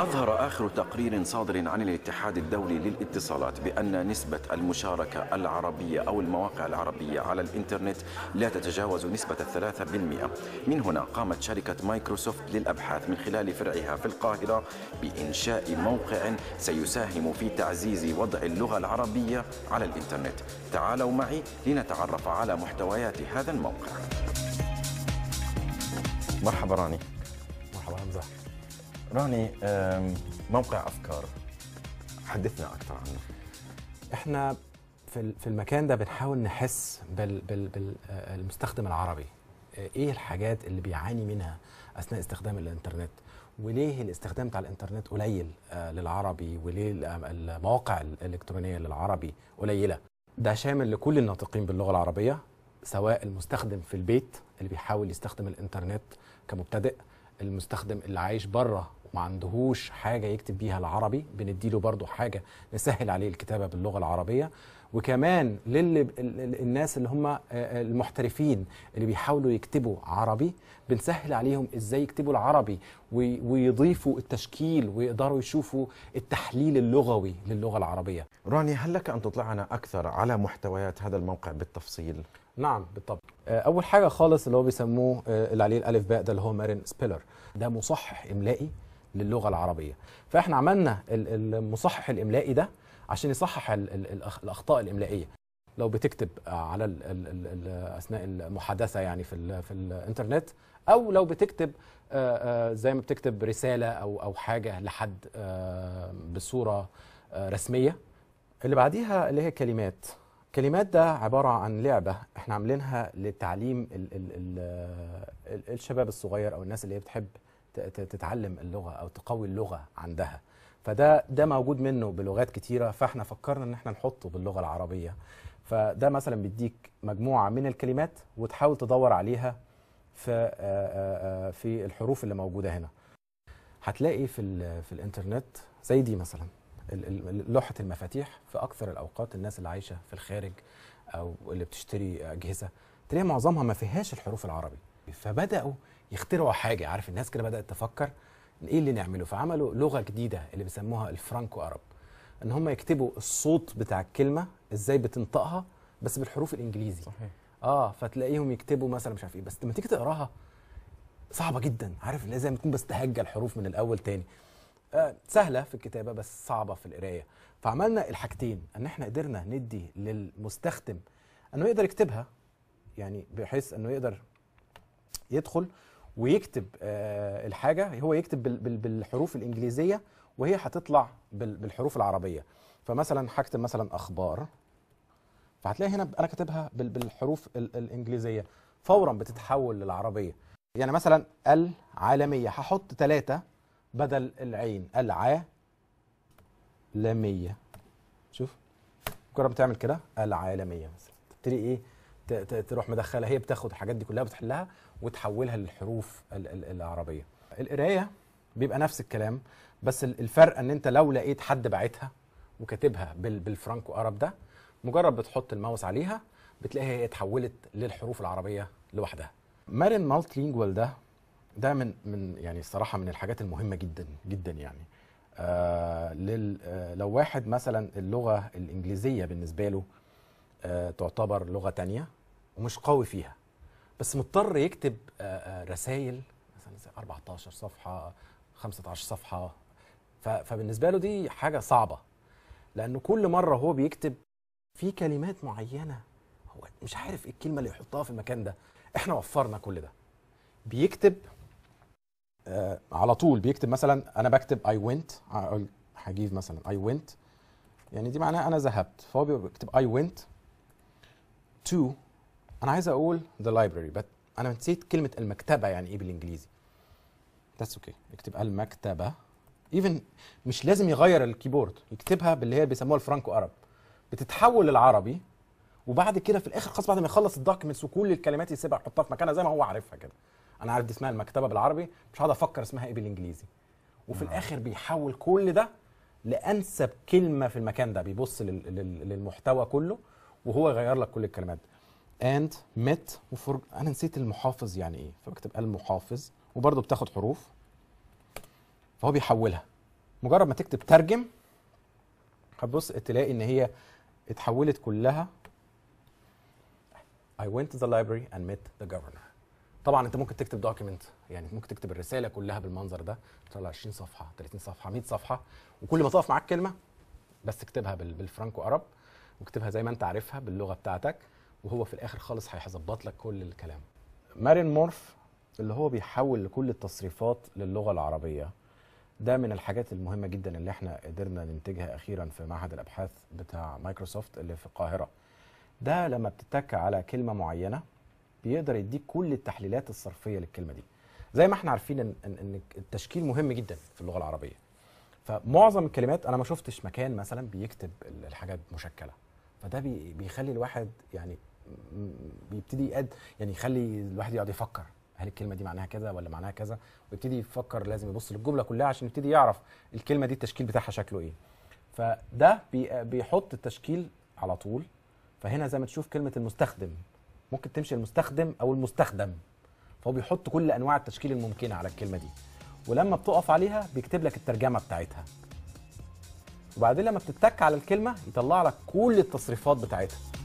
أظهر آخر تقرير صادر عن الاتحاد الدولي للاتصالات بأن نسبة المشاركة العربية أو المواقع العربية على الإنترنت لا تتجاوز نسبة 3% من هنا قامت شركة مايكروسوفت للأبحاث من خلال فرعها في القاهرة بإنشاء موقع سيساهم في تعزيز وضع اللغة العربية على الإنترنت تعالوا معي لنتعرف على محتويات هذا الموقع مرحبا راني مرحبا حمزة راني موقع افكار حدثنا اكثر عنه احنا في في المكان ده بنحاول نحس بالمستخدم آه، العربي آه، ايه الحاجات اللي بيعاني منها اثناء استخدام الانترنت وليه الاستخدام بتاع الانترنت قليل آه، للعربي وليه المواقع الالكترونيه للعربي قليله ده شامل لكل الناطقين باللغه العربيه سواء المستخدم في البيت اللي بيحاول يستخدم الانترنت كمبتدئ المستخدم اللي عايش بره وما عندهوش حاجه يكتب بيها العربي بنديله برضه حاجه نسهل عليه الكتابه باللغه العربيه وكمان للناس اللي هم آه، آه، المحترفين اللي بيحاولوا يكتبوا عربي بنسهل عليهم ازاي يكتبوا العربي ويضيفوا التشكيل ويقدروا يشوفوا التحليل اللغوي للغه العربيه. راني هل لك ان تطلعنا اكثر على محتويات هذا الموقع بالتفصيل؟ نعم بالطبع آه، اول حاجه خالص اللي هو بيسموه آه، اللي عليه الالف باء ده اللي هو مارين سبيلر ده مصحح املائي للغه العربيه فاحنا عملنا المصحح الاملائي ده عشان يصحح الاخطاء الاملائيه لو بتكتب على اثناء المحادثه يعني في الـ في الانترنت او لو بتكتب آه، زي ما بتكتب رساله او او حاجه لحد بصوره رسميه اللي بعديها اللي هي كلمات كلمات ده عبارة عن لعبة احنا عاملينها لتعليم الـ الـ الـ الشباب الصغير او الناس اللي هي بتحب تتعلم اللغة او تقوي اللغة عندها فده ده موجود منه بلغات كتيرة فاحنا فكرنا ان احنا نحطه باللغة العربية فده مثلا بيديك مجموعة من الكلمات وتحاول تدور عليها في في الحروف اللي موجودة هنا هتلاقي في في الانترنت زي دي مثلا لوحه المفاتيح في اكثر الاوقات الناس اللي عايشه في الخارج او اللي بتشتري اجهزه تلاقي معظمها ما فيهاش الحروف العربي فبداوا يخترعوا حاجه عارف الناس كده بدات تفكر ايه اللي نعمله فعملوا لغه جديده اللي بيسموها الفرانكو عرب ان هم يكتبوا الصوت بتاع الكلمه ازاي بتنطقها بس بالحروف الانجليزي صحيح اه فتلاقيهم يكتبوا مثلا مش عارف ايه بس لما تيجي تقراها صعبه جدا عارف لازم تكون تهجى الحروف من الاول تاني آه، سهله في الكتابه بس صعبه في القرايه فعملنا الحاجتين ان احنا قدرنا ندي للمستخدم انه يقدر يكتبها يعني بحيث انه يقدر يدخل ويكتب آه، الحاجه هو يكتب بالحروف الانجليزيه وهي هتطلع بالحروف العربيه فمثلا هكتب مثلا اخبار فهتلاقي هنا انا كاتبها بالحروف الانجليزيه فورا بتتحول للعربيه يعني مثلا العالميه هحط ثلاثه بدل العين الع لامية شوف مجرد بتعمل كده العالمية مثلا تبتدي ايه تروح مدخلة هي بتاخد الحاجات دي كلها بتحلها وتحولها للحروف العربية القراية بيبقى نفس الكلام بس الفرق ان انت لو لقيت حد باعتها وكاتبها بالفرانكو ارب ده مجرد بتحط الماوس عليها بتلاقيها هي اتحولت للحروف العربية لوحدها مارين مالت لينجوال ده ده من من يعني الصراحه من الحاجات المهمه جدا جدا يعني آه لل آه لو واحد مثلا اللغه الانجليزيه بالنسبه له آه تعتبر لغه تانية ومش قوي فيها بس مضطر يكتب آه, آه، رسائل مثلا 14 صفحه 15 صفحه فبالنسبه له دي حاجه صعبه لانه كل مره هو بيكتب في كلمات معينه هو مش عارف ايه الكلمه اللي يحطها في المكان ده احنا وفرنا كل ده بيكتب آه، على طول بيكتب مثلا انا بكتب اي ونت هجيب مثلا اي ونت يعني دي معناها انا ذهبت فهو بيكتب اي ونت تو انا عايز اقول ذا لايبرري بس انا نسيت كلمه المكتبه يعني ايه بالانجليزي ذاتس اوكي okay. اكتب المكتبه ايفن مش لازم يغير الكيبورد يكتبها باللي هي بيسموها الفرانكو ارب بتتحول للعربي وبعد كده في الاخر خلاص بعد ما يخلص الدوكيمنتس وكل الكلمات يسيبها يحطها في مكانها زي ما هو عارفها كده انا عارف دي اسمها المكتبه بالعربي مش هقعد افكر اسمها ايه بالانجليزي وفي آه. الاخر بيحول كل ده لانسب كلمه في المكان ده بيبص للمحتوى كله وهو يغير لك كل الكلمات اند مت وفرج انا نسيت المحافظ يعني ايه فبكتب المحافظ وبرضه بتاخد حروف فهو بيحولها مجرد ما تكتب ترجم هتبص تلاقي ان هي اتحولت كلها I went to the library and met the governor طبعا انت ممكن تكتب دوكيمنت يعني ممكن تكتب الرساله كلها بالمنظر ده تطلع 20 صفحه 30 صفحه 100 صفحه وكل ما تقف معاك كلمه بس اكتبها بالفرانكو عرب واكتبها زي ما انت عارفها باللغه بتاعتك وهو في الاخر خالص هيظبط لك كل الكلام مارين مورف اللي هو بيحول لكل التصريفات للغه العربيه ده من الحاجات المهمه جدا اللي احنا قدرنا ننتجها اخيرا في معهد الابحاث بتاع مايكروسوفت اللي في القاهره ده لما بتتك على كلمه معينه بيقدر يديك كل التحليلات الصرفيه للكلمه دي زي ما احنا عارفين ان ان التشكيل مهم جدا في اللغه العربيه فمعظم الكلمات انا ما شفتش مكان مثلا بيكتب الحاجات مشكله فده بيخلي الواحد يعني بيبتدي يقد يعني يخلي الواحد يقعد يفكر هل الكلمه دي معناها كذا ولا معناها كذا ويبتدي يفكر لازم يبص للجمله كلها عشان يبتدي يعرف الكلمه دي التشكيل بتاعها شكله ايه فده بيحط التشكيل على طول فهنا زي ما تشوف كلمه المستخدم ممكن تمشي المستخدم او المستخدم فهو بيحط كل انواع التشكيل الممكنه على الكلمه دي ولما بتقف عليها بيكتب لك الترجمه بتاعتها وبعدين لما بتتك على الكلمه يطلع لك كل التصريفات بتاعتها